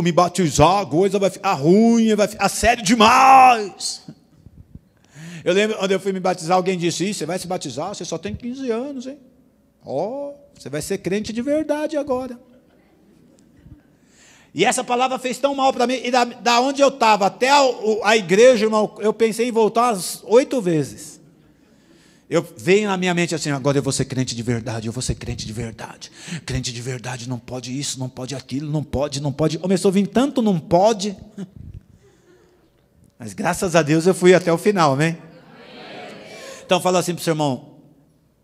eu me batizar, a coisa vai ficar ruim, vai ficar sério demais. Eu lembro, quando eu fui me batizar, alguém disse: Você vai se batizar? Você só tem 15 anos, hein? Ó, oh, você vai ser crente de verdade agora. E essa palavra fez tão mal para mim, e da, da onde eu estava até a, a igreja, irmão, eu pensei em voltar umas oito vezes. Eu venho na minha mente assim, agora eu vou ser crente de verdade, eu vou ser crente de verdade. Crente de verdade não pode isso, não pode aquilo, não pode, não pode. Começou a vir tanto não pode. Mas graças a Deus eu fui até o final, amém? Então fala assim para o seu irmão: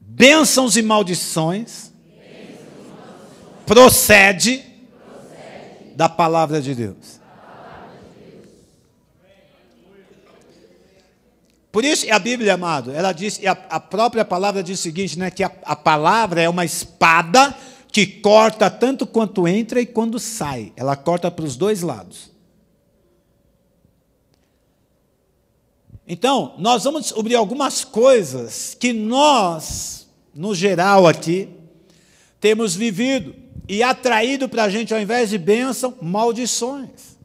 bênçãos e maldições, procede da palavra de Deus. Por isso, é a Bíblia, amado, ela diz, é a, a própria palavra diz o seguinte, né, que a, a palavra é uma espada que corta tanto quanto entra e quando sai. Ela corta para os dois lados. Então, nós vamos descobrir algumas coisas que nós, no geral aqui, temos vivido e atraído para a gente, ao invés de bênção, maldições.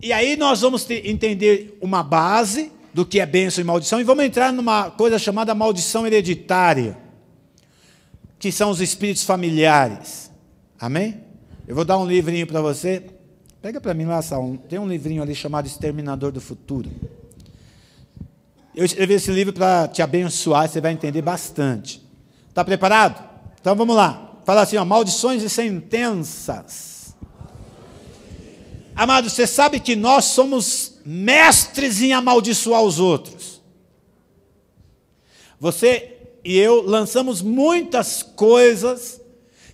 E aí nós vamos entender uma base do que é bênção e maldição e vamos entrar numa coisa chamada maldição hereditária, que são os espíritos familiares. Amém? Eu vou dar um livrinho para você. Pega para mim lá, Saul. Tem um livrinho ali chamado Exterminador do Futuro. Eu escrevi esse livro para te abençoar, você vai entender bastante. Está preparado? Então vamos lá. Fala assim, ó, maldições e sentenças. Amado, você sabe que nós somos mestres em amaldiçoar os outros. Você e eu lançamos muitas coisas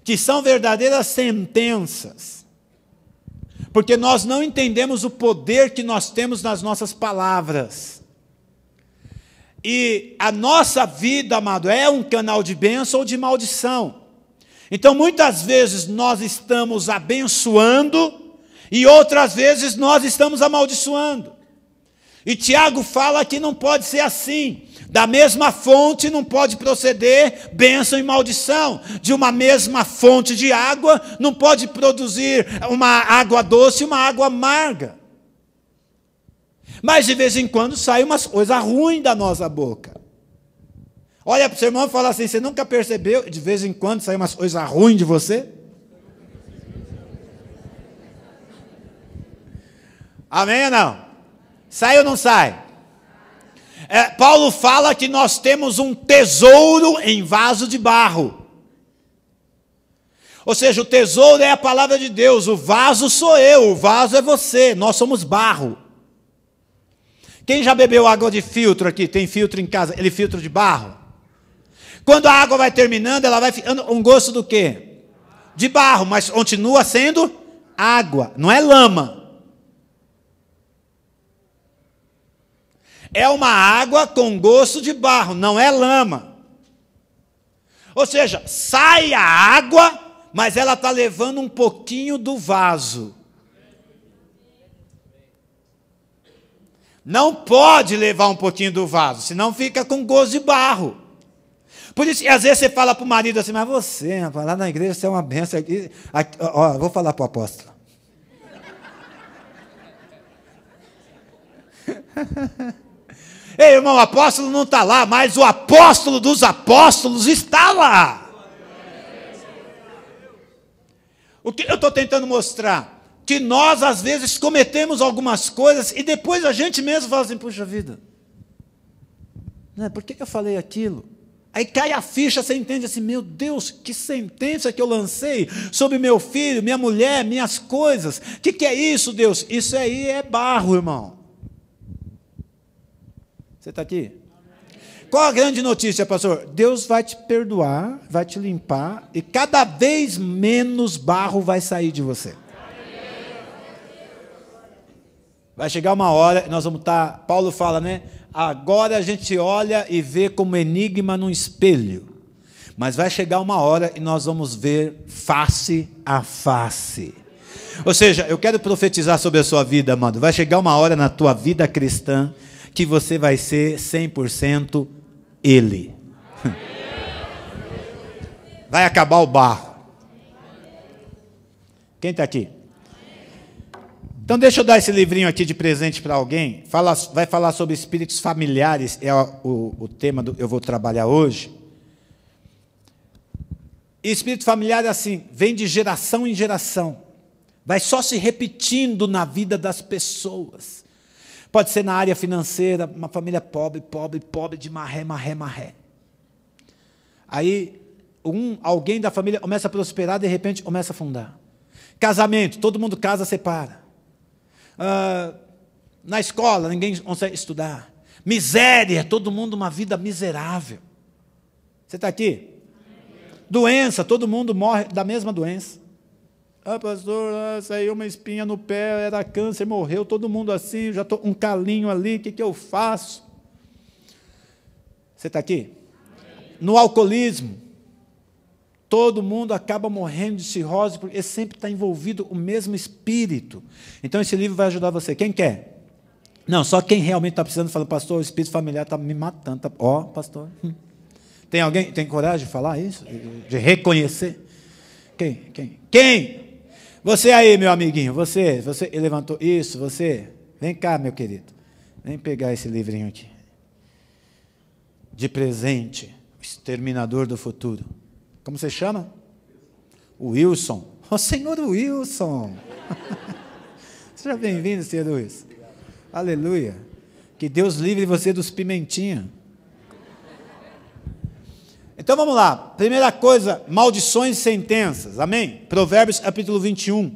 que são verdadeiras sentenças, porque nós não entendemos o poder que nós temos nas nossas palavras. E a nossa vida, amado, é um canal de bênção ou de maldição. Então, muitas vezes nós estamos abençoando e outras vezes nós estamos amaldiçoando. E Tiago fala que não pode ser assim. Da mesma fonte não pode proceder bênção e maldição. De uma mesma fonte de água não pode produzir uma água doce e uma água amarga. Mas de vez em quando sai umas coisas ruins da nossa boca. Olha para o seu irmão e fala assim: você nunca percebeu? De vez em quando sai umas coisas ruins de você? Amém ou não? Sai ou não sai? É, Paulo fala que nós temos um tesouro em vaso de barro. Ou seja, o tesouro é a palavra de Deus, o vaso sou eu, o vaso é você, nós somos barro. Quem já bebeu água de filtro aqui? Tem filtro em casa? Ele filtra de barro? Quando a água vai terminando, ela vai ficando um gosto do quê? De barro, mas continua sendo água, não é lama. É uma água com gosto de barro, não é lama. Ou seja, sai a água, mas ela está levando um pouquinho do vaso. Não pode levar um pouquinho do vaso, senão fica com gosto de barro. Por isso, às vezes você fala para o marido assim, mas você, lá na igreja você é uma benção. Aqui, aqui, ó, vou falar para o apóstolo. Ei, irmão, o apóstolo não está lá, mas o apóstolo dos apóstolos está lá. O que eu estou tentando mostrar? Que nós, às vezes, cometemos algumas coisas e depois a gente mesmo fala assim: puxa vida, né, por que, eu falei aquilo? Aí cai a ficha, você entende assim: meu Deus, que sentença que eu lancei sobre meu filho, minha mulher, minhas coisas. O que, que é isso, Deus? Isso aí é barro, irmão. Você está aqui? Qual a grande notícia, pastor? Deus vai te perdoar, vai te limpar e cada vez menos barro vai sair de você. Vai chegar uma hora, nós vamos estar. Tá, Paulo fala, né? Agora a gente olha e vê como enigma num espelho. Mas vai chegar uma hora e nós vamos ver face a face. Ou seja, eu quero profetizar sobre a sua vida, amado. Vai chegar uma hora na tua vida cristã que você vai ser 100% Ele. Vai acabar o barro. Quem está aqui? Então deixa eu dar esse livrinho aqui de presente para alguém. Fala, vai falar sobre espíritos familiares, é o, o tema que eu vou trabalhar hoje. E espírito familiar é assim, vem de geração em geração. Vai só se repetindo na vida das pessoas. Pode ser na área financeira, uma família pobre, pobre, pobre, de marré, marré, marré. Aí, um, alguém da família começa a prosperar, de repente começa a afundar. Casamento, todo mundo casa, separa. Uh, na escola, ninguém consegue estudar. Miséria, todo mundo uma vida miserável. Você está aqui? Doença, todo mundo morre da mesma doença. Ah, pastor, ah, saiu uma espinha no pé, era câncer, morreu todo mundo assim, já estou um calinho ali, o que, que eu faço? Você está aqui? No alcoolismo, todo mundo acaba morrendo de cirrose, porque sempre está envolvido o mesmo espírito. Então esse livro vai ajudar você. Quem quer? Não, só quem realmente está precisando fala, pastor, o espírito familiar está me matando. Tá... Ó, pastor. Hum. Tem alguém tem coragem de falar isso? De reconhecer? Quem? Quem? Quem? Você aí, meu amiguinho, você, você levantou isso, você. Vem cá, meu querido. Vem pegar esse livrinho aqui. De presente, o exterminador do futuro. Como você chama? Wilson. O oh, senhor Wilson. Seja bem-vindo, senhor Wilson. Aleluia. Que Deus livre você dos pimentinhas. Então vamos lá. Primeira coisa, maldições e sentenças. Amém? Provérbios capítulo 21.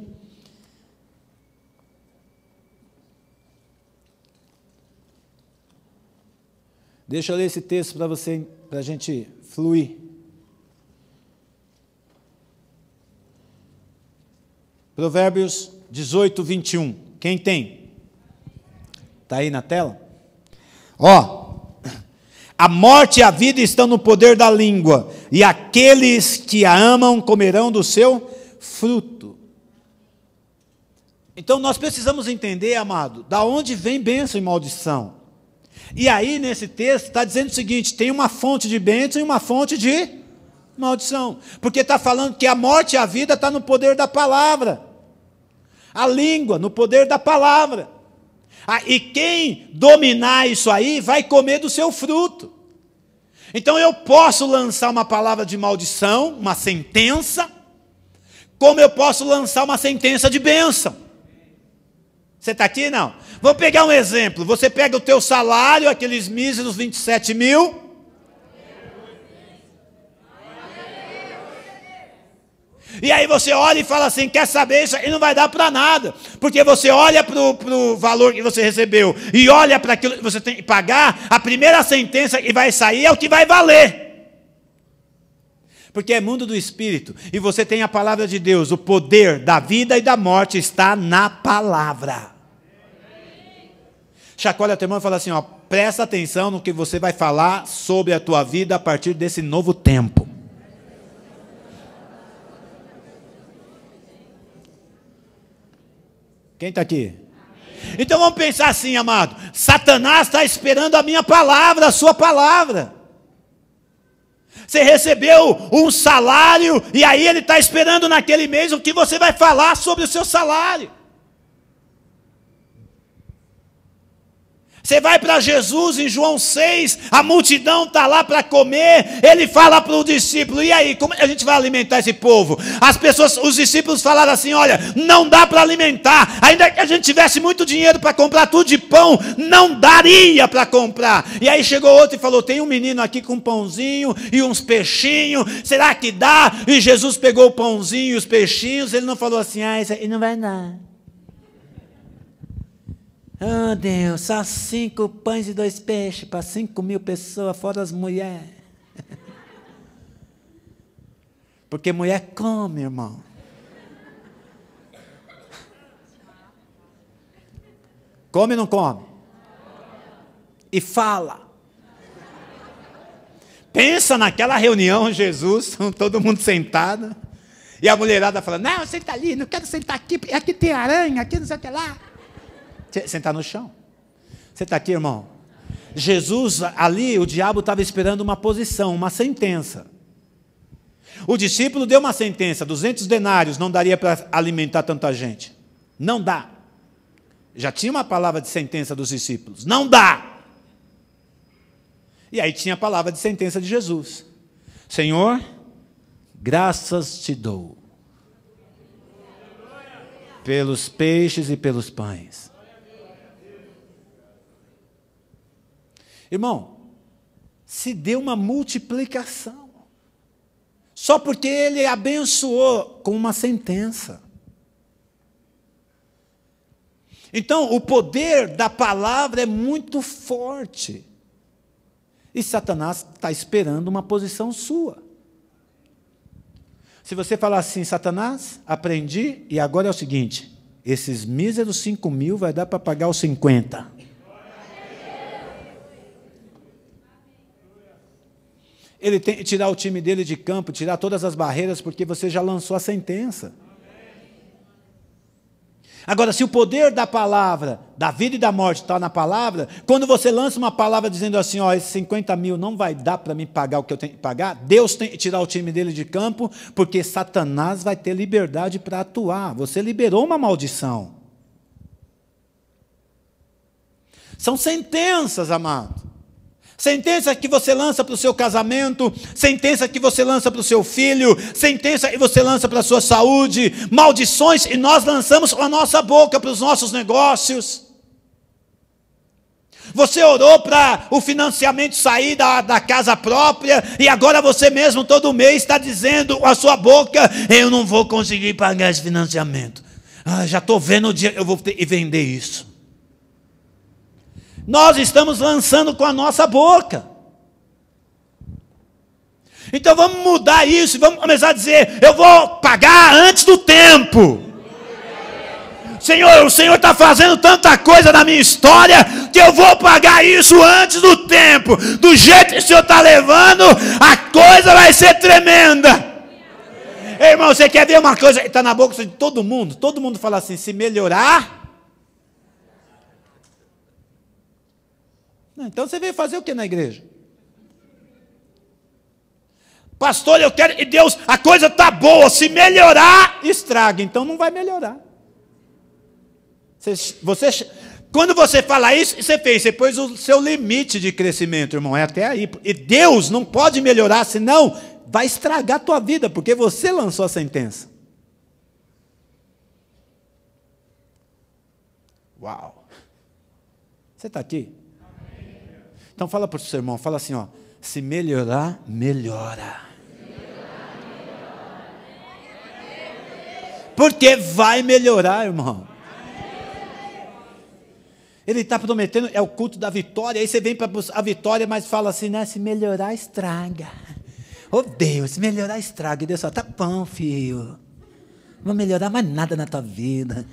Deixa eu ler esse texto para você, para a gente fluir. Provérbios 18, 21. Quem tem? Está aí na tela? Ó, a morte e a vida estão no poder da língua, e aqueles que a amam comerão do seu fruto. Então nós precisamos entender, amado, da onde vem bênção e maldição. E aí, nesse texto, está dizendo o seguinte: tem uma fonte de bênção e uma fonte de maldição. Porque está falando que a morte e a vida está no poder da palavra. A língua, no poder da palavra. Ah, e quem dominar isso aí vai comer do seu fruto. Então eu posso lançar uma palavra de maldição, uma sentença, como eu posso lançar uma sentença de bênção. Você está aqui? Não. Vou pegar um exemplo. Você pega o teu salário, aqueles míseros 27 mil E aí você olha e fala assim: quer saber? Isso E não vai dar para nada. Porque você olha para o valor que você recebeu e olha para aquilo que você tem que pagar, a primeira sentença que vai sair é o que vai valer. Porque é mundo do espírito e você tem a palavra de Deus, o poder da vida e da morte está na palavra. Chacoalha teu irmão e fala assim: ó, presta atenção no que você vai falar sobre a tua vida a partir desse novo tempo. Quem está aqui? Então vamos pensar assim, amado. Satanás está esperando a minha palavra, a sua palavra. Você recebeu um salário e aí ele está esperando naquele mês o que você vai falar sobre o seu salário. Você vai para Jesus em João 6, a multidão está lá para comer. Ele fala para o discípulo: e aí, como é a gente vai alimentar esse povo? As pessoas, os discípulos falaram assim: olha, não dá para alimentar. Ainda que a gente tivesse muito dinheiro para comprar tudo de pão, não daria para comprar. E aí chegou outro e falou: tem um menino aqui com um pãozinho e uns peixinhos, será que dá? E Jesus pegou o pãozinho e os peixinhos, ele não falou assim: ah, isso aí não vai dar. Oh, Deus, só cinco pães e dois peixes para cinco mil pessoas, fora as mulheres. Porque mulher come, irmão. Come ou não come? E fala. Pensa naquela reunião, Jesus, todo mundo sentado. E a mulherada falando: Não, senta ali, não quero sentar aqui, aqui tem aranha, aqui não sei o que lá. Sentar tá no chão. Você está aqui, irmão? Jesus, ali, o diabo estava esperando uma posição, uma sentença. O discípulo deu uma sentença: 200 denários não daria para alimentar tanta gente. Não dá. Já tinha uma palavra de sentença dos discípulos: não dá. E aí tinha a palavra de sentença de Jesus: Senhor, graças te dou pelos peixes e pelos pães. Irmão, se deu uma multiplicação. Só porque ele abençoou com uma sentença. Então, o poder da palavra é muito forte. E Satanás está esperando uma posição sua. Se você falar assim, Satanás, aprendi, e agora é o seguinte: esses míseros 5 mil vai dar para pagar os 50. Ele tem que tirar o time dele de campo, tirar todas as barreiras, porque você já lançou a sentença. Agora, se o poder da palavra, da vida e da morte está na palavra, quando você lança uma palavra dizendo assim, ó, esses 50 mil não vai dar para mim pagar o que eu tenho que pagar, Deus tem que tirar o time dele de campo, porque Satanás vai ter liberdade para atuar. Você liberou uma maldição. São sentenças, amado. Sentença que você lança para o seu casamento, sentença que você lança para o seu filho, sentença que você lança para a sua saúde, maldições e nós lançamos com a nossa boca para os nossos negócios. Você orou para o financiamento sair da, da casa própria e agora você mesmo todo mês está dizendo com a sua boca: Eu não vou conseguir pagar esse financiamento. Ah, já estou vendo o dia que eu vou ter que vender isso. Nós estamos lançando com a nossa boca. Então vamos mudar isso, vamos começar a dizer: eu vou pagar antes do tempo. Senhor, o Senhor está fazendo tanta coisa na minha história que eu vou pagar isso antes do tempo. Do jeito que o Senhor está levando, a coisa vai ser tremenda. Ei, irmão, você quer ver uma coisa? Está na boca de todo mundo. Todo mundo fala assim: se melhorar, Então você veio fazer o que na igreja? Pastor, eu quero. E Deus, a coisa está boa. Se melhorar, estraga. Então não vai melhorar. Você, você, quando você fala isso, você fez. Você pôs o seu limite de crescimento, irmão. É até aí. E Deus não pode melhorar, senão vai estragar a tua vida, porque você lançou a sentença. Uau! Você está aqui? Então fala para o seu irmão, fala assim, ó, se melhorar, melhora. Porque vai melhorar, irmão. Ele está prometendo, é o culto da vitória. Aí você vem para a vitória, mas fala assim, né? Se melhorar, estraga. Oh Deus, se melhorar, estraga. E Deus fala, tá bom, filho. Não vou melhorar mais nada na tua vida.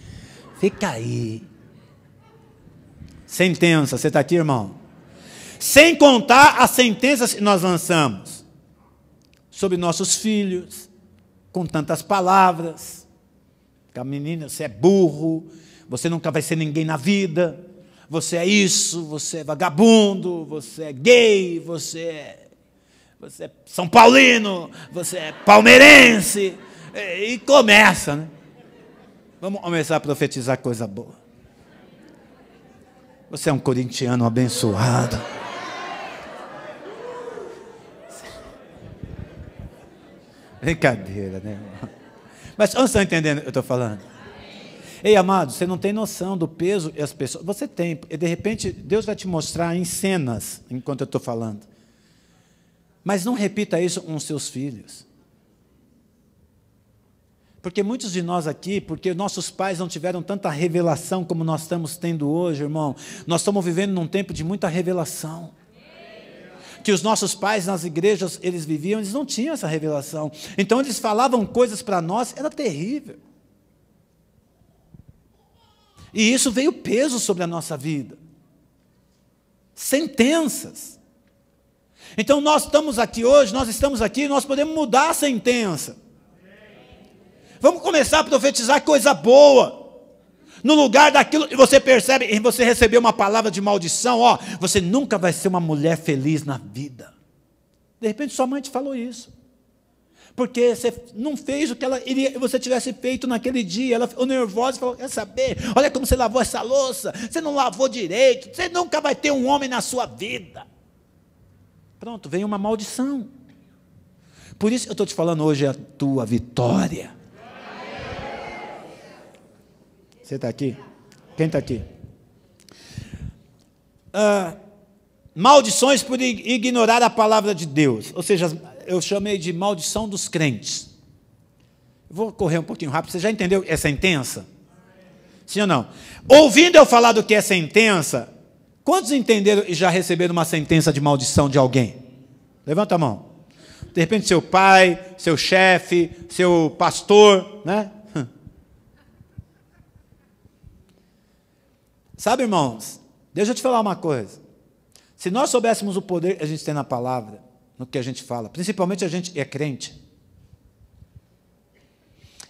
Fica aí. Sentença, você está aqui, irmão? Sem contar as sentenças que nós lançamos sobre nossos filhos, com tantas palavras. a tá, menina, você é burro, você nunca vai ser ninguém na vida, você é isso, você é vagabundo, você é gay, você é, você é São Paulino, você é palmeirense. É, e começa, né? Vamos começar a profetizar coisa boa. Você é um corintiano abençoado. Brincadeira, né? Mas vocês estão tá entendendo o que eu estou falando? Ei, amado, você não tem noção do peso e as pessoas. Você tem, e de repente Deus vai te mostrar em cenas enquanto eu estou falando. Mas não repita isso com os seus filhos. Porque muitos de nós aqui, porque nossos pais não tiveram tanta revelação como nós estamos tendo hoje, irmão, nós estamos vivendo num tempo de muita revelação que os nossos pais nas igrejas eles viviam, eles não tinham essa revelação. Então eles falavam coisas para nós, era terrível. E isso veio peso sobre a nossa vida. Sentenças. Então nós estamos aqui hoje, nós estamos aqui, nós podemos mudar a sentença. Vamos começar a profetizar coisa boa no lugar daquilo e você percebe, e você recebeu uma palavra de maldição, ó, você nunca vai ser uma mulher feliz na vida. De repente sua mãe te falou isso. Porque você não fez o que ela iria, você tivesse feito naquele dia. Ela ficou nervosa e falou: Quer saber? Olha como você lavou essa louça. Você não lavou direito. Você nunca vai ter um homem na sua vida. Pronto, vem uma maldição. Por isso eu estou te falando hoje a tua vitória. Você está aqui? Quem está aqui? Ah, maldições por ignorar a palavra de Deus. Ou seja, eu chamei de maldição dos crentes. Vou correr um pouquinho rápido. Você já entendeu essa intensa? Sim ou não? Ouvindo eu falar do que é sentença, quantos entenderam e já receberam uma sentença de maldição de alguém? Levanta a mão. De repente, seu pai, seu chefe, seu pastor, né? Sabe, irmãos, deixa eu te falar uma coisa. Se nós soubéssemos o poder que a gente tem na palavra, no que a gente fala, principalmente a gente é crente.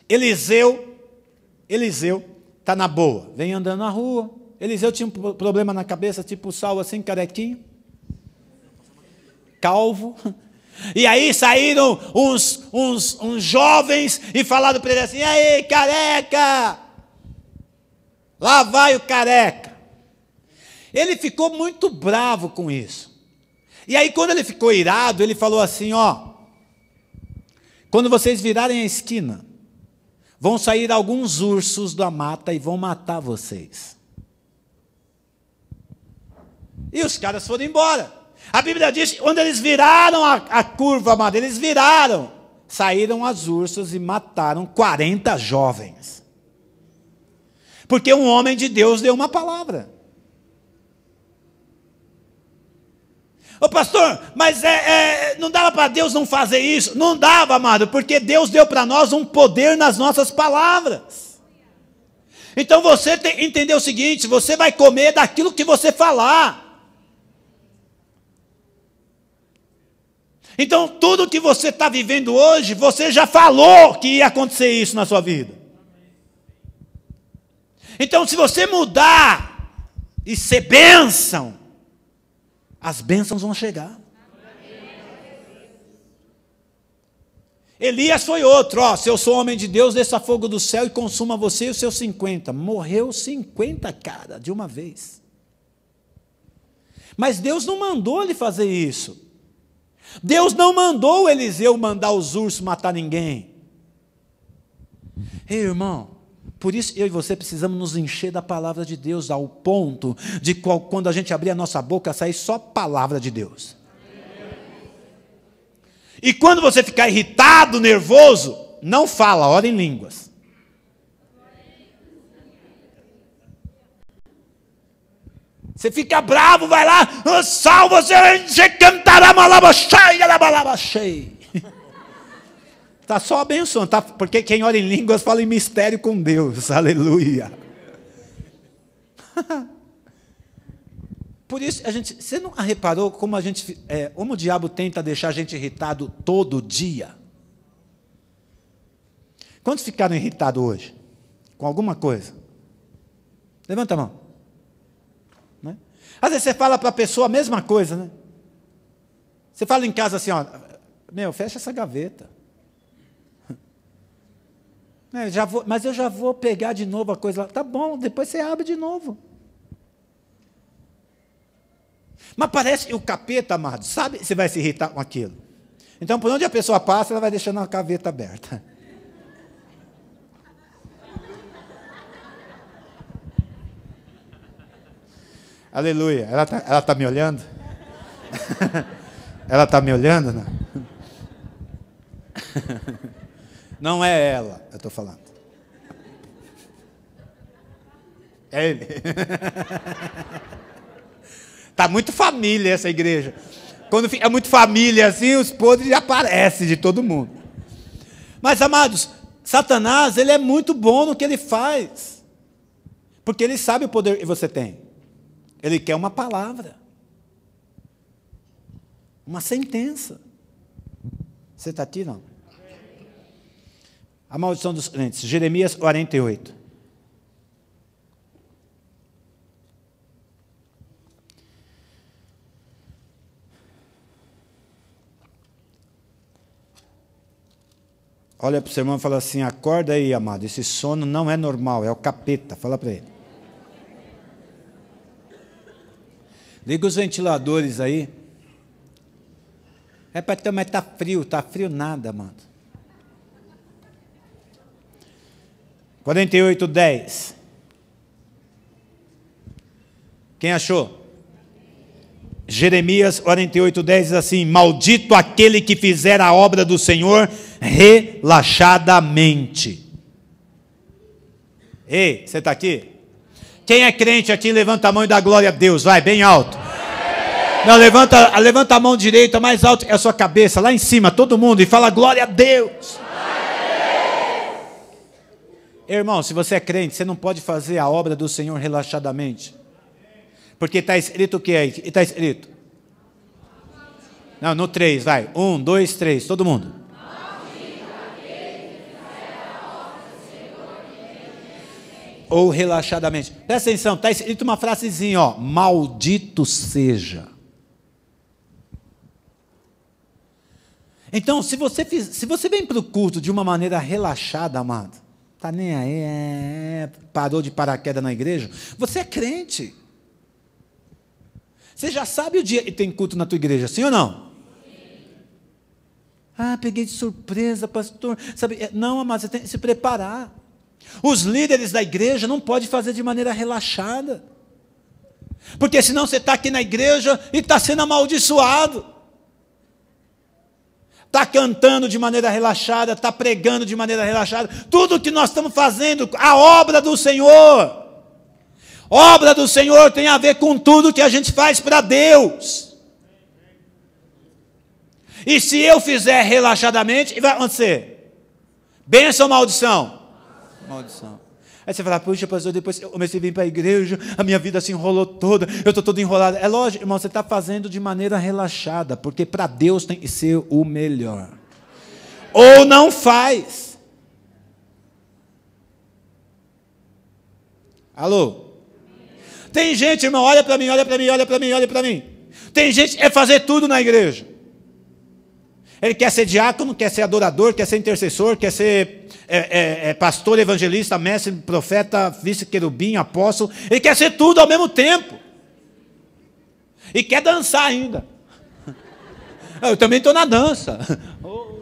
Eliseu, Eliseu, está na boa, vem andando na rua. Eliseu tinha um problema na cabeça, tipo sal assim, carequinho, calvo. E aí saíram uns, uns, uns jovens e falaram para ele assim: aí, careca, Lá vai o careca. Ele ficou muito bravo com isso. E aí, quando ele ficou irado, ele falou assim: Ó, quando vocês virarem a esquina, vão sair alguns ursos da mata e vão matar vocês. E os caras foram embora. A Bíblia diz: quando eles viraram a, a curva, amado, eles viraram. Saíram as ursas e mataram 40 jovens. Porque um homem de Deus deu uma palavra. Ô pastor, mas é, é não dava para Deus não fazer isso? Não dava, amado, porque Deus deu para nós um poder nas nossas palavras. Então você tem que entender o seguinte: você vai comer daquilo que você falar. Então, tudo que você está vivendo hoje, você já falou que ia acontecer isso na sua vida. Então, se você mudar e ser bênção, as bênçãos vão chegar. Elias foi outro, ó, se eu sou homem de Deus, desça fogo do céu e consuma você e os seus 50. Morreu 50, cara, de uma vez. Mas Deus não mandou ele fazer isso. Deus não mandou Eliseu mandar os ursos matar ninguém. Ei, irmão, por isso, eu e você precisamos nos encher da palavra de Deus, ao ponto de qual, quando a gente abrir a nossa boca, sair só palavra de Deus. E quando você ficar irritado, nervoso, não fala, ora em línguas. Você fica bravo, vai lá, ah, salva você, cantará malaba cheia, malaba cheia. Está só abençoando, tá? porque quem ora em línguas fala em mistério com Deus. Aleluia. Por isso, a gente, você não reparou como a gente, é, como o diabo tenta deixar a gente irritado todo dia? Quantos ficaram irritados hoje? Com alguma coisa? Levanta a mão. Né? Às vezes você fala para a pessoa a mesma coisa, né? Você fala em casa assim, ó, meu, fecha essa gaveta. É, já vou, mas eu já vou pegar de novo a coisa lá. Tá bom, depois você abre de novo. Mas parece o capeta, amado, sabe? Você vai se irritar com aquilo. Então, por onde a pessoa passa, ela vai deixando a gaveta aberta. Aleluia. Ela está ela tá me olhando? ela está me olhando? Não? Não é ela, eu estou falando. É ele. Está muito família essa igreja. Quando é muito família assim, os podres aparecem de todo mundo. Mas, amados, Satanás, ele é muito bom no que ele faz. Porque ele sabe o poder que você tem. Ele quer uma palavra. Uma sentença. Você está aqui, não? A maldição dos crentes, Jeremias 48. Olha para o seu irmão e fala assim: acorda aí, amado. Esse sono não é normal, é o capeta. Fala para ele. Liga os ventiladores aí. É para ter, mas tá frio, tá frio nada, mano. 48, 10. Quem achou? Jeremias 48, 10 diz assim: Maldito aquele que fizer a obra do Senhor relaxadamente. Ei, você está aqui? Quem é crente aqui, levanta a mão e dá glória a Deus, vai, bem alto. Não, levanta, levanta a mão direita mais alto que a sua cabeça, lá em cima, todo mundo, e fala glória a Deus. Irmão, se você é crente, você não pode fazer a obra do Senhor relaxadamente. Porque está escrito o que é? Está escrito. Não, no 3, vai. 1, 2, 3, todo mundo. Ou relaxadamente. Presta atenção, está escrito uma frasezinha, ó. Maldito seja. Então, se você, se você vem para o culto de uma maneira relaxada, amado, Está nem aí, é, é, parou de paraquedas na igreja. Você é crente. Você já sabe o dia que tem culto na tua igreja, sim ou não? Sim. Ah, peguei de surpresa, pastor. Sabe, é, não, mas você tem que se preparar. Os líderes da igreja não podem fazer de maneira relaxada. Porque senão você está aqui na igreja e está sendo amaldiçoado está cantando de maneira relaxada, está pregando de maneira relaxada. Tudo que nós estamos fazendo, a obra do Senhor. Obra do Senhor tem a ver com tudo que a gente faz para Deus. E se eu fizer relaxadamente, vai acontecer? Bênção ou maldição? Maldição. Aí você fala, puxa, pastor, depois eu comecei a vir para a igreja, a minha vida se enrolou toda, eu estou todo enrolado. É lógico, irmão, você está fazendo de maneira relaxada, porque para Deus tem que ser o melhor. Ou não faz. Alô? Tem gente, irmão, olha para mim, olha para mim, olha para mim, olha para mim. Tem gente é fazer tudo na igreja. Ele quer ser diácono, quer ser adorador, quer ser intercessor, quer ser é, é, é pastor, evangelista, mestre, profeta, vice-querubim, apóstolo. Ele quer ser tudo ao mesmo tempo. E quer dançar ainda. Eu também estou na dança.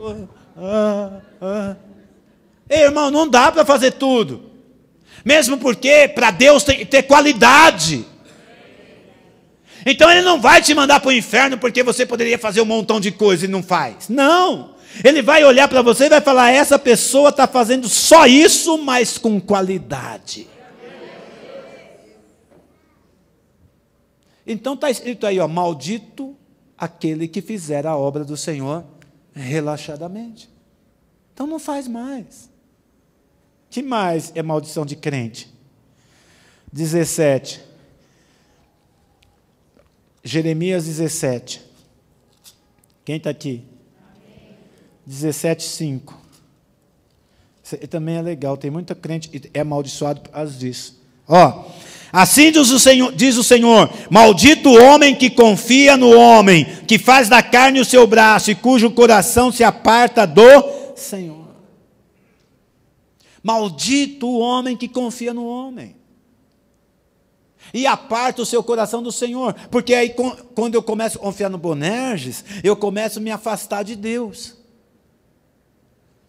Oh, ah, ah. Ei, irmão, não dá para fazer tudo. Mesmo porque para Deus tem que ter qualidade. Então Ele não vai te mandar para o inferno porque você poderia fazer um montão de coisa e não faz. Não. Ele vai olhar para você e vai falar: essa pessoa está fazendo só isso, mas com qualidade. Então está escrito aí, ó, maldito aquele que fizer a obra do Senhor relaxadamente. Então não faz mais. Que mais é maldição de crente? 17. Jeremias 17. Quem está aqui? 17,5. Também é legal, tem muita crente é amaldiçoado por causa disso. Ó, assim diz o, Senhor, diz o Senhor: Maldito o homem que confia no homem, que faz da carne o seu braço e cujo coração se aparta do Senhor. Maldito o homem que confia no homem e aparta o seu coração do Senhor, porque aí quando eu começo a confiar no Bonerges, eu começo a me afastar de Deus.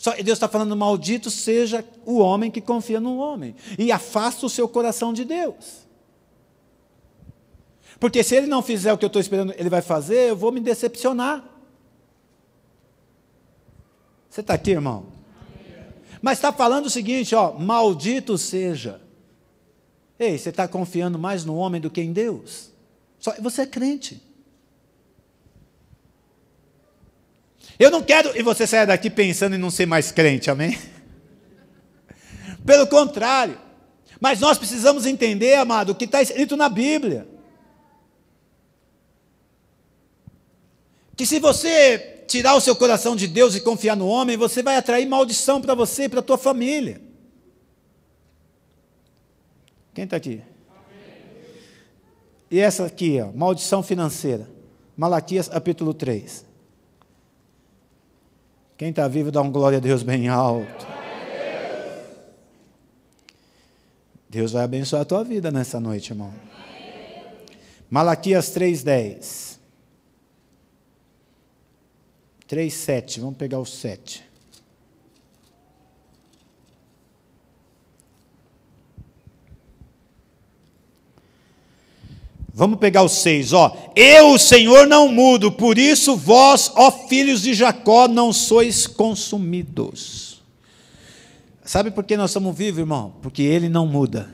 Só, Deus está falando: maldito seja o homem que confia no homem e afasta o seu coração de Deus. Porque se ele não fizer o que eu estou esperando ele vai fazer, eu vou me decepcionar. Você está aqui, irmão? Mas está falando o seguinte, ó, maldito seja. Ei, você está confiando mais no homem do que em Deus? Só, você é crente. Eu não quero. E você saia daqui pensando em não ser mais crente, amém? Pelo contrário. Mas nós precisamos entender, amado, o que está escrito na Bíblia. Que se você tirar o seu coração de Deus e confiar no homem, você vai atrair maldição para você e para a tua família. Quem está aqui? E essa aqui, ó, maldição financeira. Malaquias capítulo 3. Quem está vivo dá um glória a Deus bem alto. Deus vai abençoar a tua vida nessa noite, irmão. Malaquias 3,10. 3,7. Vamos pegar o 7. Vamos pegar o 6, ó. Eu, o Senhor, não mudo, por isso vós, ó filhos de Jacó, não sois consumidos. Sabe por que nós estamos vivos, irmão? Porque ele não muda.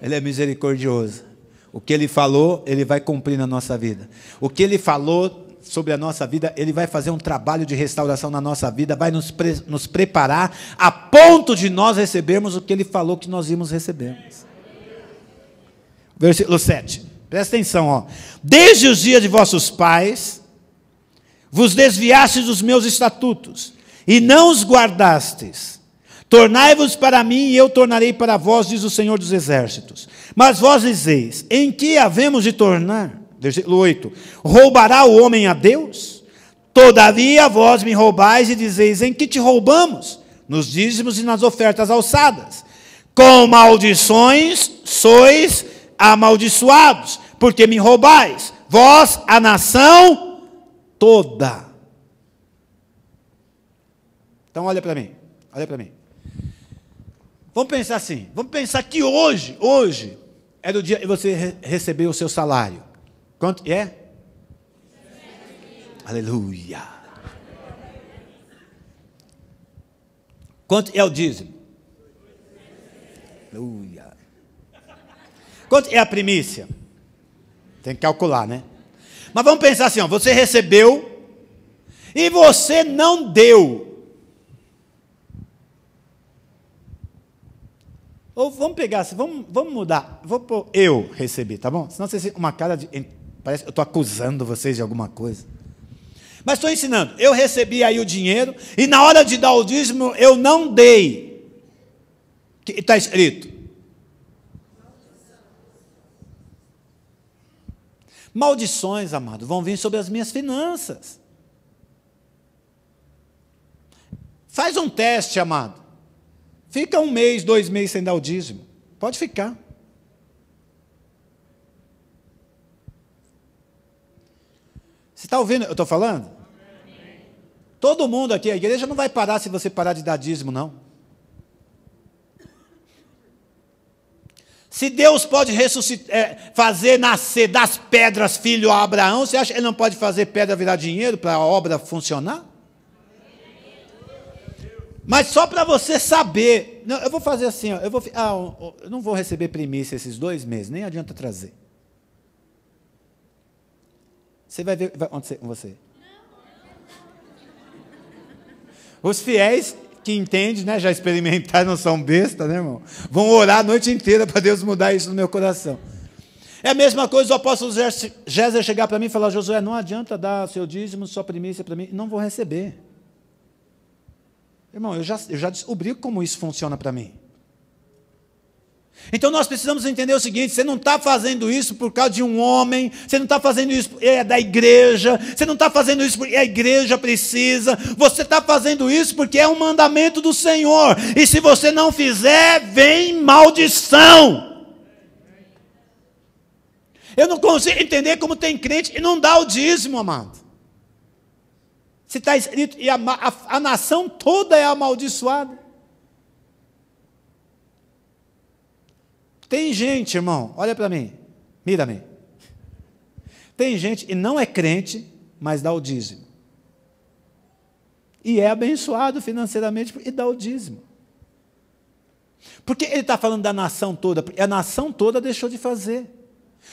Ele é misericordioso. O que ele falou, ele vai cumprir na nossa vida. O que ele falou sobre a nossa vida, ele vai fazer um trabalho de restauração na nossa vida, vai nos, pre nos preparar a ponto de nós recebermos o que ele falou que nós íamos recebermos versículo 7. Presta atenção, ó. Desde os dias de vossos pais, vos desviastes dos meus estatutos, e não os guardastes. Tornai-vos para mim, e eu tornarei para vós, diz o Senhor dos Exércitos. Mas vós dizeis: em que havemos de tornar? Versículo 8: Roubará o homem a Deus? Todavia vós me roubais e dizeis: em que te roubamos? Nos dízimos e nas ofertas alçadas. Com maldições sois amaldiçoados, porque me roubais, vós, a nação toda. Então olha para mim, olha para mim. Vamos pensar assim, vamos pensar que hoje, hoje, era é o dia que você recebeu o seu salário. Quanto é? Aleluia. Quanto é o dízimo? Aleluia. Quanto é a primícia? Tem que calcular, né? Mas vamos pensar assim: ó, você recebeu e você não deu. Ou vamos pegar, assim, vamos, vamos mudar. Vou pôr eu recebi, tá bom? Senão vocês uma cara de. Parece que eu estou acusando vocês de alguma coisa. Mas estou ensinando. Eu recebi aí o dinheiro e na hora de dar o dízimo eu não dei. Está escrito. Maldições, amado, vão vir sobre as minhas finanças. Faz um teste, amado. Fica um mês, dois meses sem dar o dízimo. Pode ficar. Você está ouvindo? Eu estou falando? Todo mundo aqui, a igreja não vai parar se você parar de dar dízimo, não. Se Deus pode é, fazer nascer das pedras filho a Abraão, você acha que ele não pode fazer pedra virar dinheiro para a obra funcionar? Mas só para você saber. Não, eu vou fazer assim, ó, eu, vou, ah, eu não vou receber primícia esses dois meses, nem adianta trazer. Você vai ver o que vai acontecer com você. Os fiéis que entende, né? Já experimentaram, não são besta, né, irmão? Vão orar a noite inteira para Deus mudar isso no meu coração. É a mesma coisa o apóstolo Géser chegar para mim e falar: Josué, não adianta dar seu dízimo, sua primícia para mim, não vou receber. Irmão, eu já, eu já descobri como isso funciona para mim. Então nós precisamos entender o seguinte: você não está fazendo isso por causa de um homem, você não está fazendo isso é da igreja, você não está fazendo isso porque a igreja precisa, você está fazendo isso porque é um mandamento do Senhor, e se você não fizer, vem maldição. Eu não consigo entender como tem crente e não dá o dízimo, amado. Se está escrito, e a, a, a nação toda é amaldiçoada. Tem gente, irmão, olha para mim, mira-me. Tem gente e não é crente, mas dá o dízimo. E é abençoado financeiramente e dá o dízimo. Porque ele está falando da nação toda, a nação toda deixou de fazer.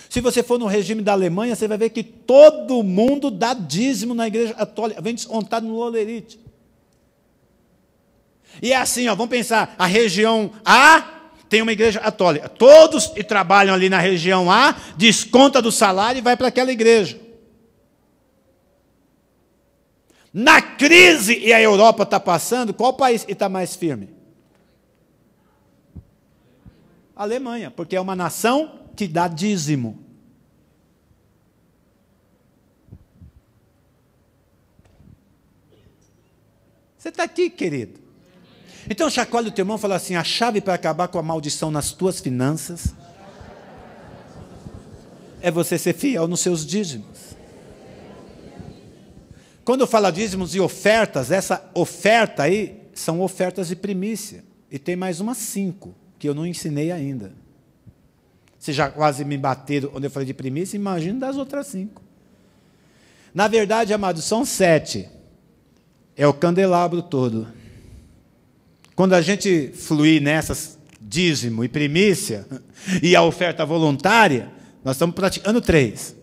Se você for no regime da Alemanha, você vai ver que todo mundo dá dízimo na igreja católica, vem descontado no Lolerite. E é assim, ó, vamos pensar, a região A tem uma igreja católica. Todos que trabalham ali na região A, desconta do salário e vai para aquela igreja. Na crise e a Europa está passando, qual país está mais firme? A Alemanha, porque é uma nação que dá dízimo. Você está aqui, querido. Então chacoalha o teu irmão e fala assim: a chave para acabar com a maldição nas tuas finanças é você ser fiel nos seus dízimos. Quando eu falo dízimos e ofertas, essa oferta aí são ofertas de primícia. E tem mais umas cinco que eu não ensinei ainda. Vocês já quase me bateram quando eu falei de primícia, imagina das outras cinco. Na verdade, amados, são sete. É o candelabro todo. Quando a gente fluir nessas dízimo e primícia e a oferta voluntária, nós estamos praticando três.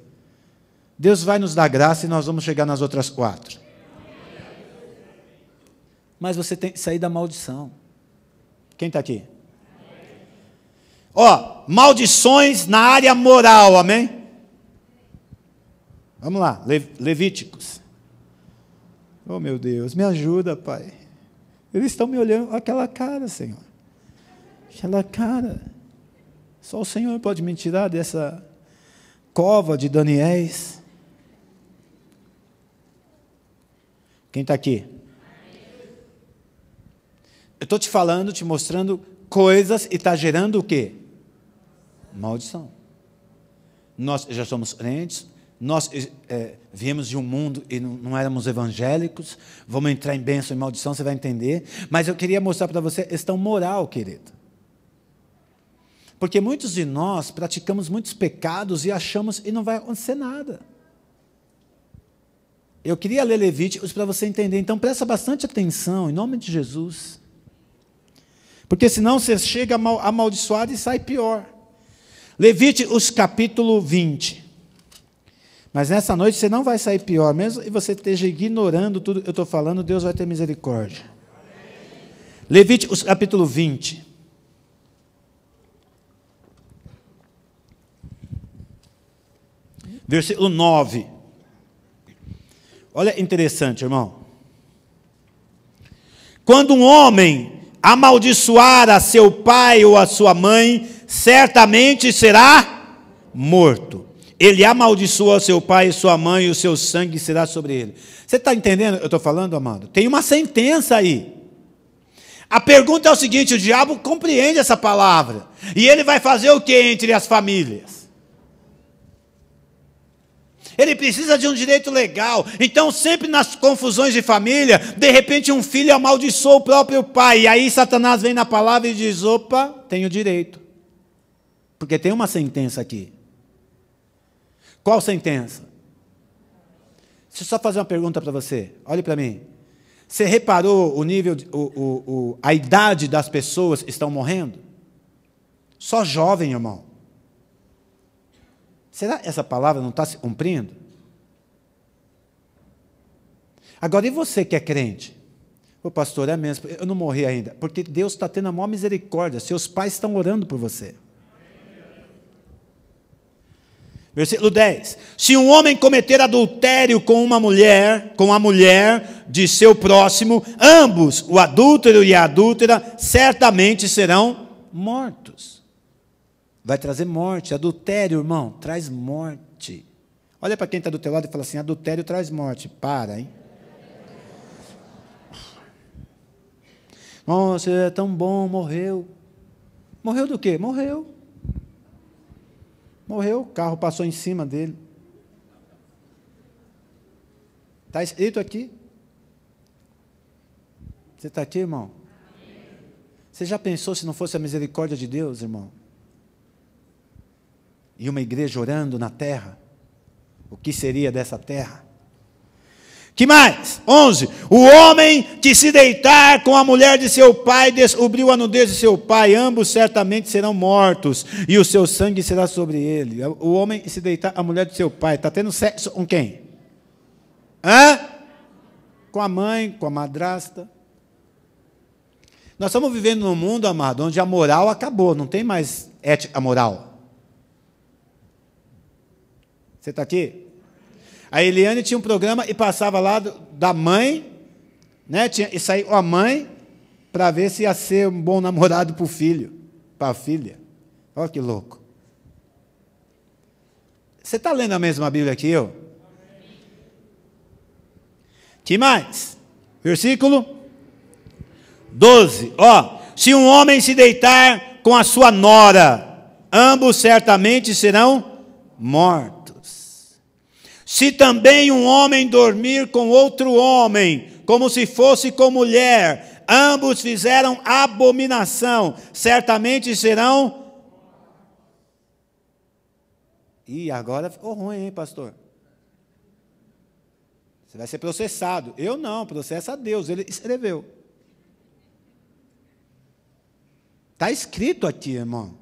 Deus vai nos dar graça e nós vamos chegar nas outras quatro. Mas você tem que sair da maldição. Quem está aqui? Ó, oh, maldições na área moral, amém? Vamos lá, Levíticos. Oh meu Deus, me ajuda, Pai. Eles estão me olhando, aquela cara, Senhor. Aquela cara. Só o Senhor pode me tirar dessa cova de Daniéis. Quem está aqui? Eu estou te falando, te mostrando coisas e está gerando o quê? Maldição. Nós já somos crentes, nós é, viemos de um mundo e não, não, éramos evangélicos, vamos entrar em bênção e maldição, você vai entender. Mas eu queria mostrar para você a questão moral, querido. Porque muitos de nós praticamos muitos pecados e achamos e não vai acontecer nada. Eu queria ler Levíticos para você entender, então presta bastante atenção, em nome de Jesus. Porque senão você chega amaldiçoado e sai pior. Levíticos capítulo 20. Mas nessa noite você não vai sair pior, mesmo e você esteja ignorando tudo que eu estou falando, Deus vai ter misericórdia. Levíticos capítulo 20. Versículo 9. Olha interessante, irmão. Quando um homem amaldiçoar a seu pai ou a sua mãe, certamente será morto. Ele amaldiçoa seu pai e sua mãe, e o seu sangue será sobre ele. Você está entendendo? Eu estou falando, amado? Tem uma sentença aí. A pergunta é o seguinte: o diabo compreende essa palavra. E ele vai fazer o que entre as famílias? Ele precisa de um direito legal. Então, sempre nas confusões de família, de repente um filho amaldiçoa o próprio pai. E aí Satanás vem na palavra e diz: opa, tenho direito. Porque tem uma sentença aqui. Qual sentença? Deixa eu só fazer uma pergunta para você. Olhe para mim. Você reparou o nível, o, o, o, a idade das pessoas que estão morrendo? Só jovem, irmão. Será que essa palavra não está se cumprindo? Agora, e você que é crente? O pastor, é mesmo, eu não morri ainda. Porque Deus está tendo a maior misericórdia. Seus pais estão orando por você. Versículo 10. Se um homem cometer adultério com uma mulher, com a mulher de seu próximo, ambos, o adúltero e a adúltera, certamente serão mortos. Vai trazer morte. Adultério, irmão, traz morte. Olha para quem está do teu lado e fala assim: adultério traz morte. Para, hein? Nossa, é tão bom, morreu. Morreu do quê? Morreu. Morreu, o carro passou em cima dele. Está escrito aqui. Você está aqui, irmão? Você já pensou se não fosse a misericórdia de Deus, irmão? E uma igreja orando na terra? O que seria dessa terra? Que mais? 11. O homem que se deitar com a mulher de seu pai descobriu a nudez de seu pai, ambos certamente serão mortos, e o seu sangue será sobre ele. O homem se deitar a mulher de seu pai, está tendo sexo com quem? Hã? Com a mãe, com a madrasta. Nós estamos vivendo num mundo, amado, onde a moral acabou, não tem mais ética moral. Você está aqui? A Eliane tinha um programa e passava lá do, da mãe, né? Tinha, e saiu a mãe para ver se ia ser um bom namorado para o filho, para a filha. Olha que louco. Você está lendo a mesma Bíblia que eu? Que mais? Versículo 12. Ó, se um homem se deitar com a sua nora, ambos certamente serão mortos. Se também um homem dormir com outro homem, como se fosse com mulher, ambos fizeram abominação, certamente serão. E agora ficou ruim, hein, pastor? Você vai ser processado. Eu não, processa a Deus, ele escreveu. Está escrito aqui, irmão.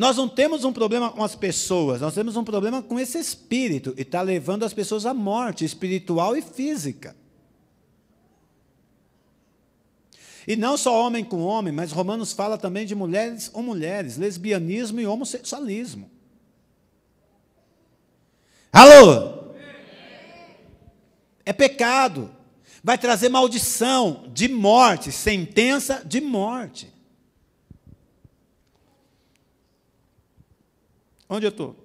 Nós não temos um problema com as pessoas, nós temos um problema com esse espírito, e está levando as pessoas à morte espiritual e física. E não só homem com homem, mas Romanos fala também de mulheres ou mulheres, lesbianismo e homossexualismo. Alô? É pecado. Vai trazer maldição de morte, sentença de morte. Onde eu estou?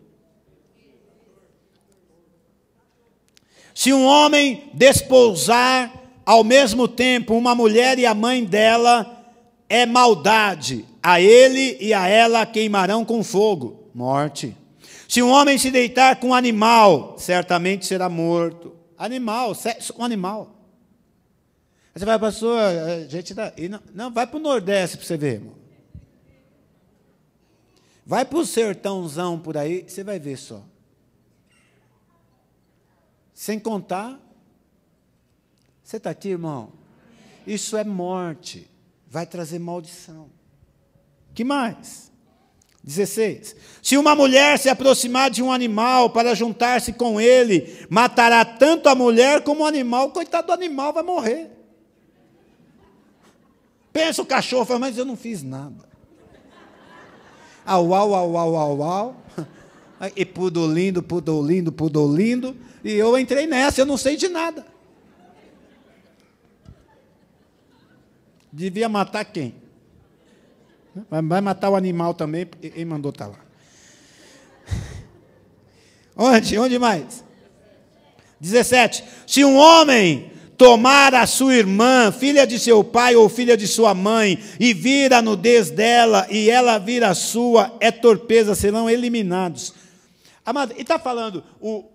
Se um homem despousar ao mesmo tempo uma mulher e a mãe dela, é maldade. A ele e a ela queimarão com fogo, morte. Se um homem se deitar com um animal, certamente será morto. Animal, sexo com um animal. Aí você vai, pastor, a gente. Tá... Não, não, vai para o Nordeste para você ver, irmão. Vai para o sertãozão por aí, você vai ver só. Sem contar. Você está aqui, irmão? Isso é morte. Vai trazer maldição. Que mais? 16. Se uma mulher se aproximar de um animal para juntar-se com ele, matará tanto a mulher como o animal. Coitado do animal, vai morrer. Pensa o cachorro, fala, mas eu não fiz nada au, au, au, au, au, au. E pudolindo, pudolindo, pudolindo. E eu entrei nessa, eu não sei de nada. Devia matar quem? Vai matar o animal também, porque ele mandou estar tá lá. Onde? Onde mais? 17. Se um homem tomar a sua irmã, filha de seu pai ou filha de sua mãe, e vir a nudez dela, e ela vir a sua, é torpeza, serão eliminados. Amado, e está falando o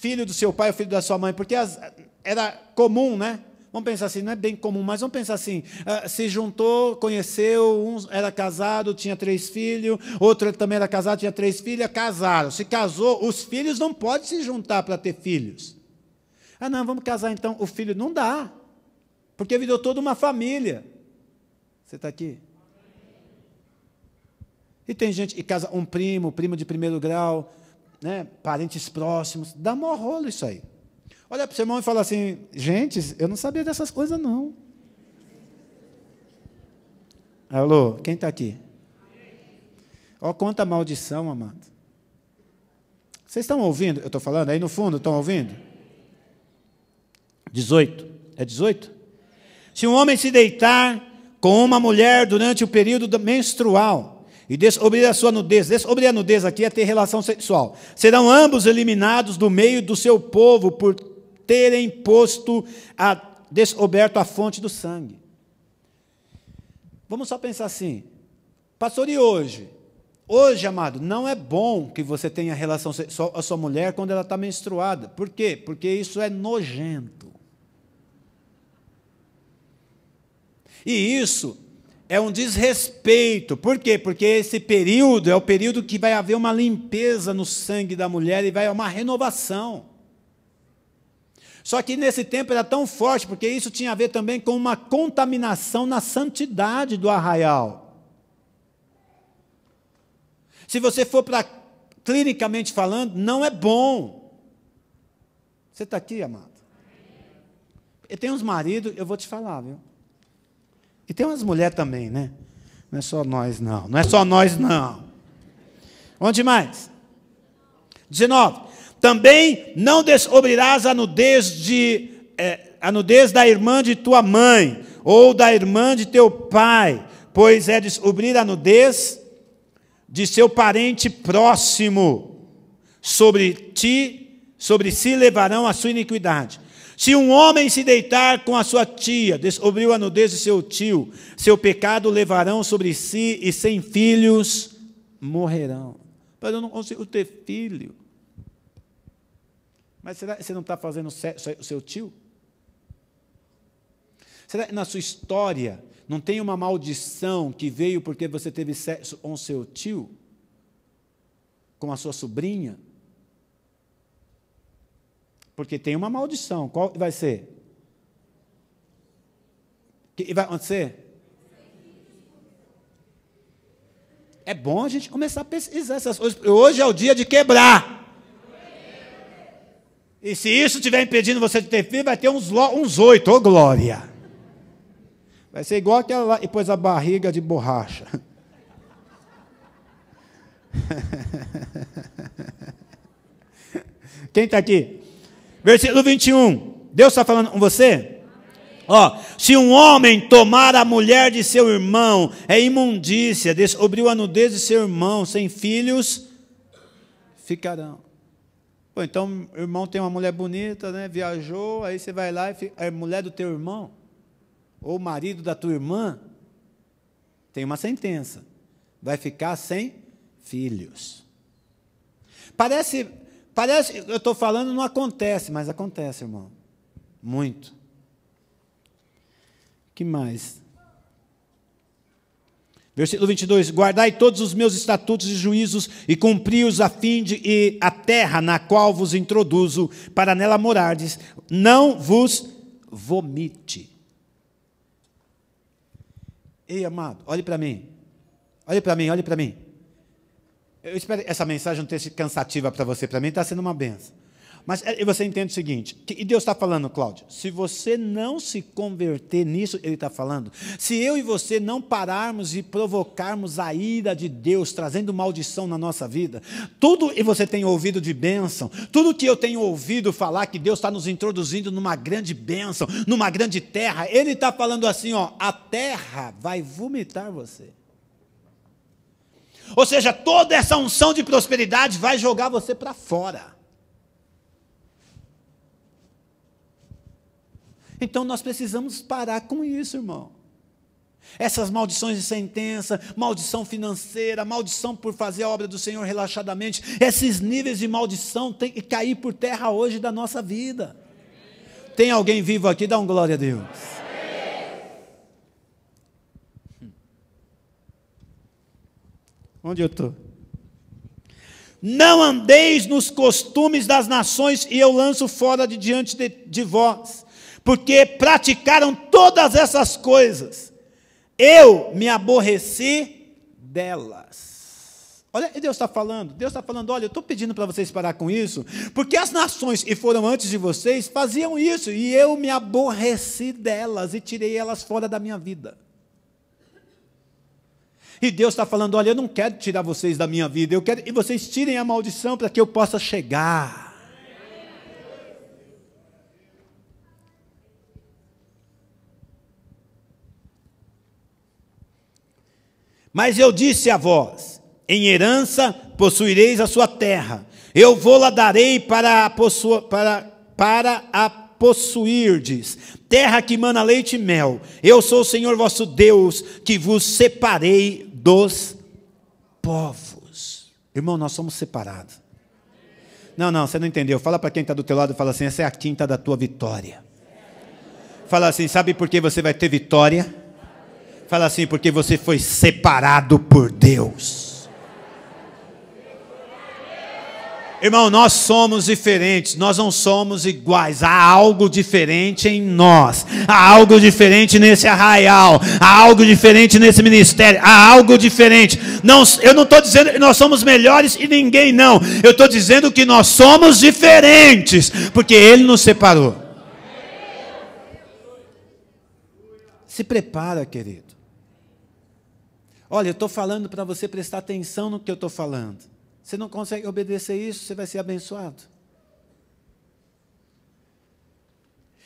filho do seu pai ou filho da sua mãe, porque as, era comum, né? Vamos pensar assim, não é bem comum, mas vamos pensar assim: ah, se juntou, conheceu, um era casado, tinha três filhos, outro também era casado, tinha três filhas, casaram. Se casou, os filhos não podem se juntar para ter filhos. Ah, não, vamos casar então. O filho não dá, porque virou toda uma família. Você está aqui? E tem gente que casa um primo, primo de primeiro grau, né, parentes próximos. Dá mó rolo isso aí. Olha para o seu irmão e fala assim: gente, eu não sabia dessas coisas, não. Alô, quem está aqui? Ó, quanta maldição, amado. Vocês estão ouvindo? Eu estou falando aí no fundo, estão ouvindo? 18. É 18? Se um homem se deitar com uma mulher durante o período menstrual e descobrir a sua nudez, descobrir a nudez aqui é ter relação sexual, serão ambos eliminados do meio do seu povo por terem posto a descoberto a fonte do sangue. Vamos só pensar assim, pastor, e hoje? Hoje, amado, não é bom que você tenha relação sexual com a sua mulher quando ela está menstruada. Por quê? Porque isso é nojento. E isso é um desrespeito. Por quê? Porque esse período é o período que vai haver uma limpeza no sangue da mulher e vai haver uma renovação. Só que nesse tempo era tão forte, porque isso tinha a ver também com uma contaminação na santidade do arraial. Se você for para clinicamente falando, não é bom. Você está aqui, amado? Eu tenho uns maridos, eu vou te falar, viu? E tem umas mulheres também, né? Não é só nós, não. Não é só nós, não. Onde mais? 19. Também não descobrirás a nudez, de, é, a nudez da irmã de tua mãe, ou da irmã de teu pai, pois é descobrir a nudez de seu parente próximo. Sobre ti, sobre si levarão a sua iniquidade. Se um homem se deitar com a sua tia, descobriu a nudez de seu tio, seu pecado levarão sobre si e sem filhos morrerão. Mas eu não consigo ter filho. Mas será que você não está fazendo sexo com seu tio? Será que na sua história não tem uma maldição que veio porque você teve sexo com seu tio? Com a sua sobrinha? Porque tem uma maldição. Qual vai ser? que vai acontecer? É bom a gente começar a pesquisar essas coisas. Hoje é o dia de quebrar. E se isso estiver impedindo você de ter filho, vai ter uns, uns oito, ô oh, glória. Vai ser igual aquela lá, e pôs a barriga de borracha. Quem está aqui? Versículo 21. Deus está falando com você? Ó, se um homem tomar a mulher de seu irmão, é imundícia, descobriu a nudez de seu irmão, sem filhos, ficarão. Pô, então, o irmão tem uma mulher bonita, né? Viajou, aí você vai lá e fica, é mulher do teu irmão, ou marido da tua irmã, tem uma sentença. Vai ficar sem filhos. Parece Parece, eu estou falando, não acontece, mas acontece, irmão. Muito. Que mais? Versículo 22: Guardai todos os meus estatutos e juízos e cumpri-os a fim de e a terra na qual vos introduzo, para nela morardes, não vos vomite. Ei, amado, olhe para mim. Olhe para mim, olhe para mim. Eu espero essa mensagem não ter cansativa para você, para mim está sendo uma benção. Mas é, você entende o seguinte, que, e Deus está falando, Cláudio, se você não se converter nisso, Ele está falando, se eu e você não pararmos e provocarmos a ira de Deus, trazendo maldição na nossa vida, tudo que você tem ouvido de bênção, tudo que eu tenho ouvido falar que Deus está nos introduzindo numa grande bênção, numa grande terra, Ele está falando assim, ó, a terra vai vomitar você. Ou seja, toda essa unção de prosperidade vai jogar você para fora. Então nós precisamos parar com isso, irmão. Essas maldições de sentença, maldição financeira, maldição por fazer a obra do Senhor relaxadamente, esses níveis de maldição têm que cair por terra hoje da nossa vida. Tem alguém vivo aqui? Dá um glória a Deus. Onde eu estou? Não andeis nos costumes das nações, e eu lanço fora de diante de, de vós, porque praticaram todas essas coisas. Eu me aborreci delas. Olha, Deus está falando, Deus está falando, olha, eu estou pedindo para vocês parar com isso, porque as nações que foram antes de vocês faziam isso, e eu me aborreci delas e tirei elas fora da minha vida. E Deus está falando: olha, eu não quero tirar vocês da minha vida, eu quero que vocês tirem a maldição para que eu possa chegar. Mas eu disse a vós: em herança possuireis a sua terra, eu vou-la darei para a, para, para a possuirdes, terra que mana leite e mel. Eu sou o Senhor vosso Deus, que vos separei dos povos. Irmão, nós somos separados. Não, não, você não entendeu. Fala para quem está do teu lado, fala assim, essa é a tinta da tua vitória. Fala assim, sabe por que você vai ter vitória? Fala assim, porque você foi separado por Deus. Irmão, nós somos diferentes, nós não somos iguais. Há algo diferente em nós, há algo diferente nesse arraial, há algo diferente nesse ministério, há algo diferente. Não, eu não estou dizendo que nós somos melhores e ninguém não. Eu estou dizendo que nós somos diferentes, porque Ele nos separou. Se prepara, querido. Olha, eu estou falando para você prestar atenção no que eu estou falando. Você não consegue obedecer isso, você vai ser abençoado.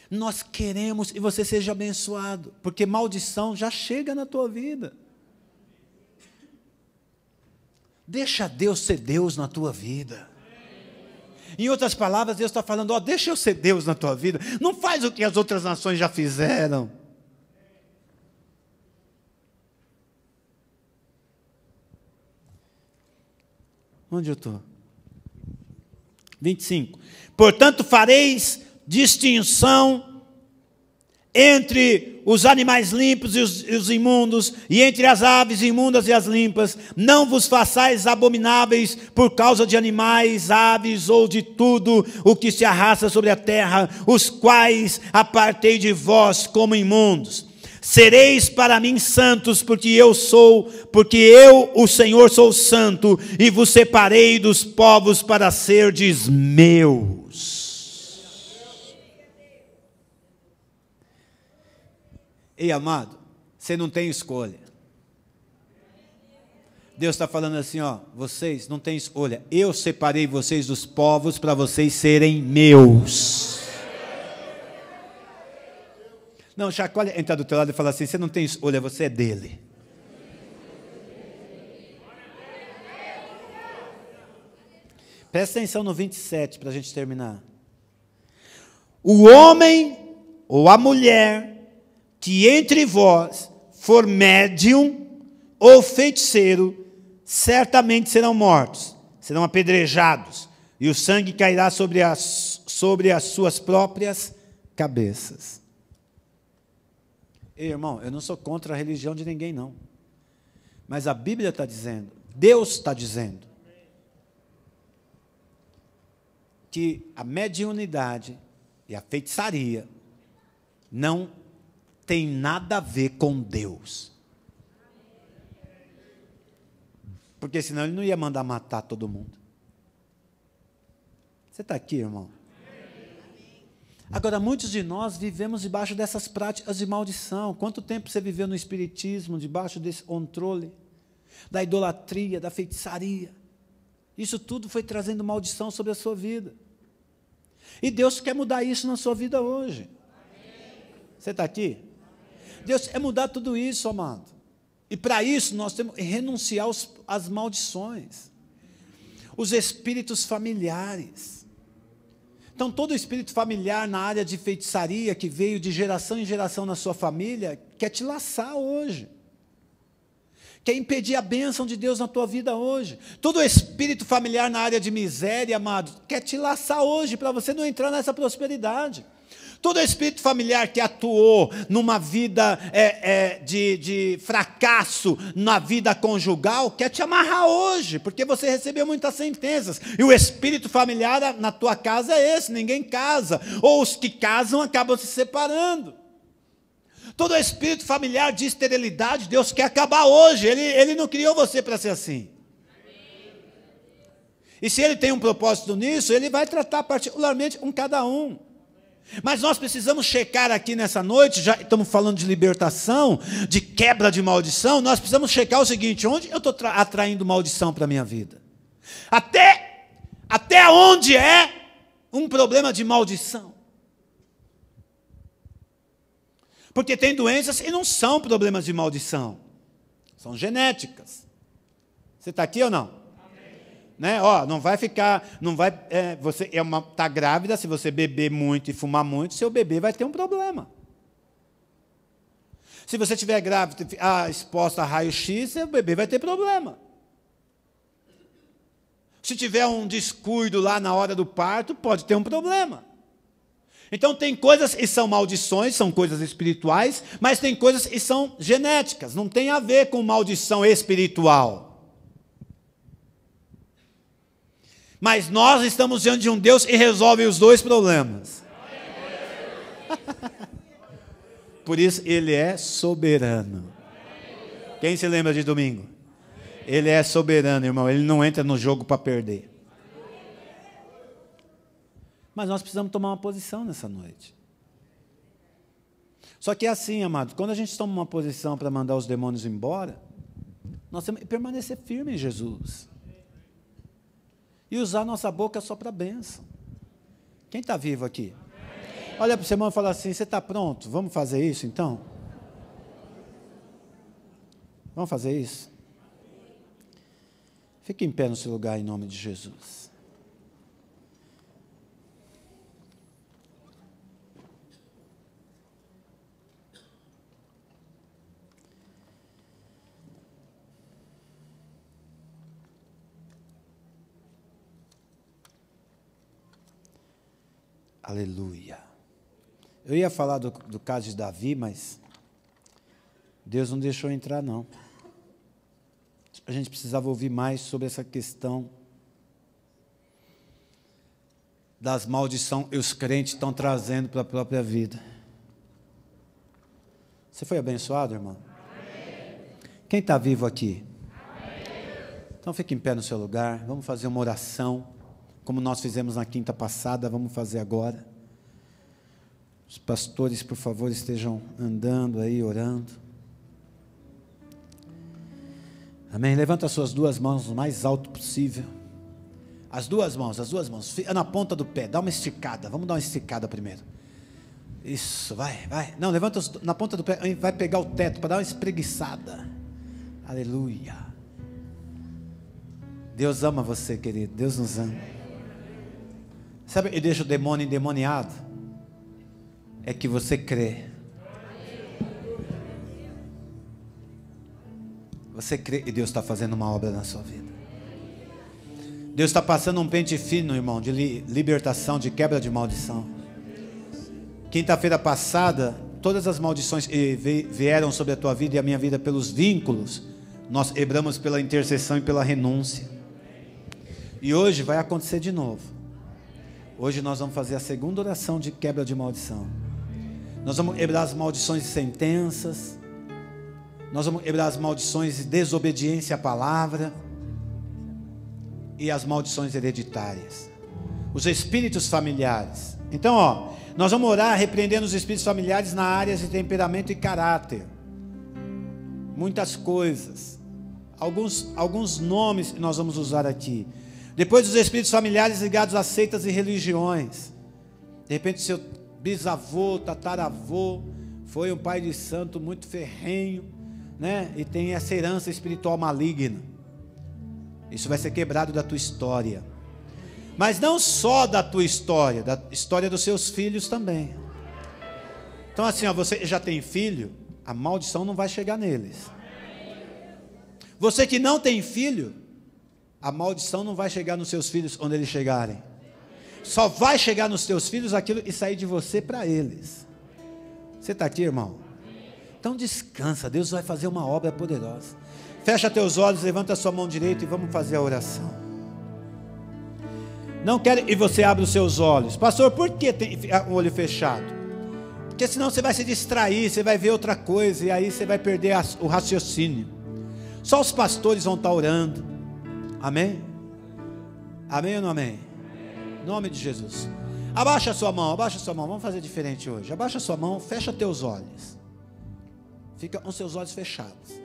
Nós queremos que você seja abençoado, porque maldição já chega na tua vida. Deixa Deus ser Deus na tua vida. Em outras palavras, Deus está falando: ó, deixa eu ser Deus na tua vida. Não faz o que as outras nações já fizeram. Onde eu estou? 25. Portanto, fareis distinção entre os animais limpos e os, e os, imundos, e entre as aves imundas e as limpas. Não vos façais abomináveis por causa de animais, aves ou de tudo o que se arrasta sobre a terra, os quais apartei de vós como imundos Sereis para mim santos, porque eu sou, porque eu, o Senhor, sou santo, e vos separei dos povos para serdes meus. Ei, amado, você não tem escolha. Deus está falando assim, ó, vocês não têm escolha. Eu separei vocês dos povos para vocês serem meus. Não, chacoalha, entra do teu lado e fala assim: você não tem escolha, você é dele. Presta atenção no 27 para a gente terminar. O homem ou a mulher que entre vós for médium ou feiticeiro, certamente serão mortos, serão apedrejados, e o sangue cairá sobre as, sobre as suas próprias cabeças. Ei, irmão, eu não sou contra a religião de ninguém, não. Mas a Bíblia está dizendo, Deus está dizendo, que a mediunidade e a feitiçaria não tem nada a ver com Deus. Porque senão ele não ia mandar matar todo mundo. Você está aqui, irmão? Agora, muitos de nós vivemos debaixo dessas práticas de maldição. Quanto tempo você viveu no espiritismo, debaixo desse controle, da idolatria, da feitiçaria? Isso tudo foi trazendo maldição sobre a sua vida. E Deus quer mudar isso na sua vida hoje. Você está aqui? Deus quer mudar tudo isso, amado. E para isso nós temos que renunciar às maldições, os espíritos familiares então, todo espírito familiar na área de feitiçaria que veio de geração em geração na sua família quer te laçar hoje. Quer impedir a bênção de Deus na tua vida hoje. Todo espírito familiar na área de miséria, amado, quer te laçar hoje para você não entrar nessa prosperidade. Todo espírito familiar que atuou numa vida é, é, de, de fracasso, na vida conjugal, quer te amarrar hoje, porque você recebeu muitas sentenças. E o espírito familiar na tua casa é esse: ninguém casa. Ou os que casam acabam se separando. Todo espírito familiar de esterilidade, Deus quer acabar hoje. Ele, ele não criou você para ser assim. E se ele tem um propósito nisso, ele vai tratar particularmente um cada um. Mas nós precisamos checar aqui nessa noite, já estamos falando de libertação, de quebra de maldição, nós precisamos checar o seguinte: onde eu estou atraindo maldição para a minha vida? Até, até onde é um problema de maldição? Porque tem doenças e não são problemas de maldição, são genéticas. Você está aqui ou não? né? Ó, não vai ficar, não vai, é, você é uma tá grávida, se você beber muito e fumar muito, seu bebê vai ter um problema. Se você estiver grávida, ah, exposta a raio-x, seu bebê vai ter problema. Se tiver um descuido lá na hora do parto, pode ter um problema. Então tem coisas e são maldições, são coisas espirituais, mas tem coisas que são genéticas, não tem a ver com maldição espiritual. Mas nós estamos diante de um Deus que resolve os dois problemas. Por isso, Ele é soberano. Quem se lembra de domingo? Ele é soberano, irmão. Ele não entra no jogo para perder. Mas nós precisamos tomar uma posição nessa noite. Só que é assim, amado, quando a gente toma uma posição para mandar os demônios embora, nós temos que permanecer firme em Jesus e usar nossa boca só para benção. Quem está vivo aqui? Olha para o seu irmão e fala assim: você está pronto? Vamos fazer isso então? Vamos fazer isso? Fique em pé no seu lugar em nome de Jesus. Aleluia. Eu ia falar do, do caso de Davi, mas Deus não deixou entrar, não. A gente precisava ouvir mais sobre essa questão das maldições que os crentes estão trazendo para a própria vida. Você foi abençoado, irmão? Amém. Quem está vivo aqui? Amém. Então fique em pé no seu lugar, vamos fazer uma oração como nós fizemos na quinta passada, vamos fazer agora. Os pastores, por favor, estejam andando aí, orando. Amém. Levanta as suas duas mãos o mais alto possível. As duas mãos, as duas mãos. Fica na ponta do pé. Dá uma esticada. Vamos dar uma esticada primeiro. Isso, vai, vai. Não, levanta os, na ponta do pé. Vai pegar o teto para dar uma espreguiçada. Aleluia. Deus ama você, querido. Deus nos ama. Sabe, que deixa o demônio endemoniado. É que você crê. Você crê e Deus está fazendo uma obra na sua vida. Deus está passando um pente fino, irmão, de libertação, de quebra de maldição. Quinta-feira passada, todas as maldições eh, vieram sobre a tua vida e a minha vida pelos vínculos. Nós quebramos pela intercessão e pela renúncia. E hoje vai acontecer de novo. Hoje nós vamos fazer a segunda oração de quebra de maldição. Nós vamos quebrar as maldições de sentenças. Nós vamos quebrar as maldições de desobediência à palavra e as maldições hereditárias. Os espíritos familiares. Então, ó, nós vamos orar repreendendo os espíritos familiares na áreas de temperamento e caráter. Muitas coisas. Alguns, alguns nomes que nós vamos usar aqui. Depois dos espíritos familiares ligados a seitas e religiões. De repente, seu bisavô, tataravô, foi um pai de santo muito ferrenho, né? E tem essa herança espiritual maligna. Isso vai ser quebrado da tua história. Mas não só da tua história, da história dos seus filhos também. Então, assim, ó, você já tem filho, a maldição não vai chegar neles. Você que não tem filho, a maldição não vai chegar nos seus filhos onde eles chegarem. Só vai chegar nos seus filhos aquilo e sair de você para eles. Você está aqui, irmão? Então descansa, Deus vai fazer uma obra poderosa. Fecha teus olhos, levanta a sua mão direita e vamos fazer a oração. Não quero e você abre os seus olhos. Pastor, por que tem o olho fechado? Porque senão você vai se distrair, você vai ver outra coisa e aí você vai perder o raciocínio. Só os pastores vão estar orando. Amém? Amém ou não amém? amém. Nome de Jesus. Abaixa a sua mão, abaixa a sua mão. Vamos fazer diferente hoje. Abaixa a sua mão, fecha teus olhos. Fica com seus olhos fechados.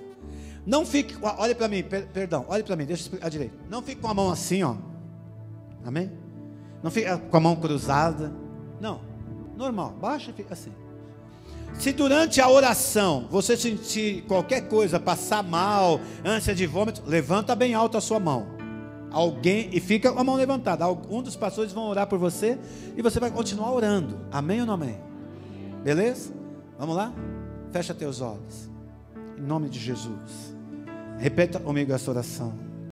Não fique, olhe para mim, per, perdão, olhe para mim, deixa eu explicar direito. Não fique com a mão assim, ó. Amém? Não fique com a mão cruzada. Não. Normal, baixa e fica assim. Se durante a oração você sentir qualquer coisa, passar mal, ânsia de vômito, levanta bem alto a sua mão. Alguém, e fica com a mão levantada. Um dos pastores vão orar por você e você vai continuar orando. Amém ou não amém? Beleza? Vamos lá? Fecha teus olhos. Em nome de Jesus. Repita comigo essa oração.